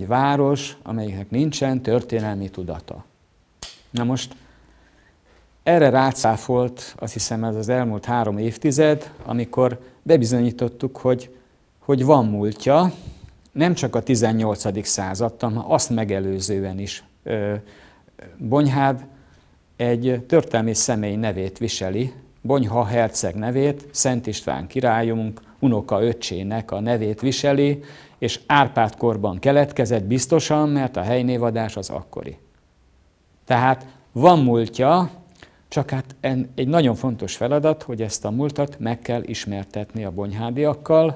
egy város, amelyiknek nincsen történelmi tudata. Na most erre rácáfolt, azt hiszem ez az elmúlt három évtized, amikor bebizonyítottuk, hogy, hogy van múltja, nem csak a 18. századtan, hanem azt megelőzően is. Bonyhád egy történelmi személy nevét viseli, Bonyha herceg nevét Szent István királyunk unoka öcsének a nevét viseli, és Árpád korban keletkezett biztosan, mert a helynévadás az akkori. Tehát van múltja, csak hát egy nagyon fontos feladat, hogy ezt a múltat meg kell ismertetni a bonyhádiakkal,